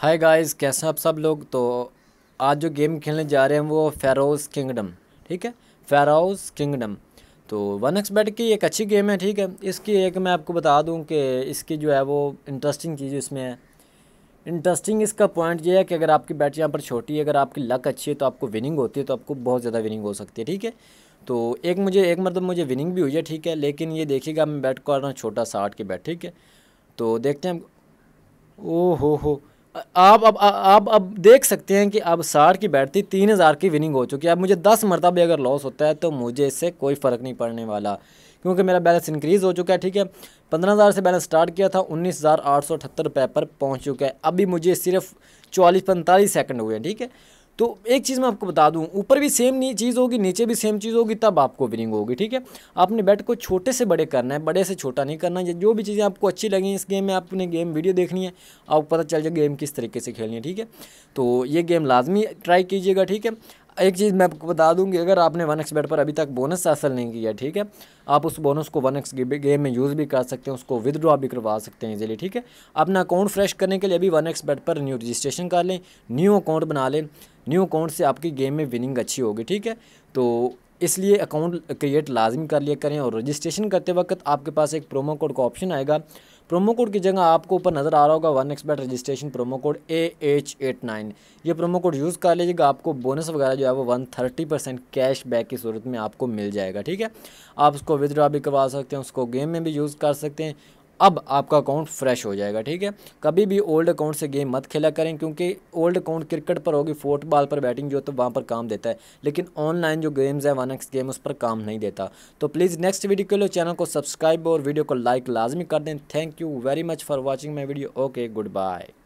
hi guys कैसे हैं आप सब लोग तो आज जो गेम खेलने जा रहे हैं वो फेरोज़ किंगडम ठीक है फेरोज़ किंगडम तो वन एक्स बैट की एक अच्छी गेम है ठीक है इसकी एक मैं आपको बता दूं कि इसकी जो है वो इंटरेस्टिंग चीज़ इसमें है इंटरेस्टिंग इसका पॉइंट ये है कि अगर आपकी बैट यहाँ पर छोटी है अगर आपकी लक अच्छी है तो आपको विनिंग होती है तो आपको बहुत ज़्यादा विनिंग हो सकती है ठीक है तो एक मुझे एक मतलब मुझे विनिंग भी हुई है ठीक है लेकिन ये देखिएगा मैं बैट कर रहा हूँ छोटा आठ के बैट ठीक है तो देखते हैं ओ हो हो आप अब आप अब देख सकते हैं कि अब साठ की बैठती तीन हज़ार की विनिंग हो चुकी है अब मुझे दस मरतब भी अगर लॉस होता है तो मुझे इससे कोई फ़र्क नहीं पड़ने वाला क्योंकि मेरा बैलेंस इंक्रीज़ हो चुका है ठीक है पंद्रह हज़ार से बैलेंस स्टार्ट किया था उन्नीस हज़ार आठ सौ अठहत्तर रुपये पर पहुँच चुका है अभी मुझे सिर्फ चौलीस पैंतालीस सेकंड हुए हैं ठीक है तो एक चीज़ मैं आपको बता दूं ऊपर भी सेम चीज़ होगी नीचे भी सेम चीज़ होगी तब आपको विनिंग होगी ठीक है आपने बैट को छोटे से बड़े करना है बड़े से छोटा नहीं करना है जो भी चीज़ें आपको अच्छी लगें इस गेम में आपने गेम वीडियो देखनी है आपको पता चल जाए गेम किस तरीके से खेलनी है ठीक है तो ये गेम लाजमी ट्राई कीजिएगा ठीक है एक चीज़ मैं आपको बता दूंगी अगर आपने वन एक्स बेट पर अभी तक बोनस हासिल नहीं किया ठीक है आप उस बोनस को वन एक्स गेम में यूज़ भी कर सकते हैं उसको विदड्रॉ भी करवा सकते हैं इजीली ठीक है अपना अकाउंट फ्रेश करने के लिए अभी वन एक्स बेट पर न्यू रजिस्ट्रेशन कर लें न्यू अकाउंट बना लें न्यू अकाउंट से आपकी गेम में विनिंग अच्छी होगी ठीक है तो इसलिए अकाउंट क्रिएट लाजमी कर लिया करें और रजिस्ट्रेशन करते वक्त आपके पास एक प्रोमो कोड का ऑप्शन आएगा प्रोमो कोड की जगह आपको ऊपर नज़र आ रहा होगा one expert registration promo code A H eight nine ये प्रोमो कोड यूज़ कर लीजिएगा आपको बोनस वगैरह जो है वो one thirty percent cash back की सूरत में आपको मिल जाएगा ठीक है आप उसको विदड्रॉ भी करवा सकते हैं उसको गेम में भी यूज़ कर सकते हैं अब आपका अकाउंट फ्रेश हो जाएगा ठीक है कभी भी ओल्ड अकाउंट से गेम मत खेला करें क्योंकि ओल्ड अकाउंट क्रिकेट पर होगी फुटबॉल पर बैटिंग जो तो वहाँ पर काम देता है लेकिन ऑनलाइन जो गेम्स है वन एक्स गेम उस पर काम नहीं देता तो प्लीज़ नेक्स्ट वीडियो के लिए चैनल को सब्सक्राइब और वीडियो को लाइक लाजमी कर दें thank you very much for watching my video okay good bye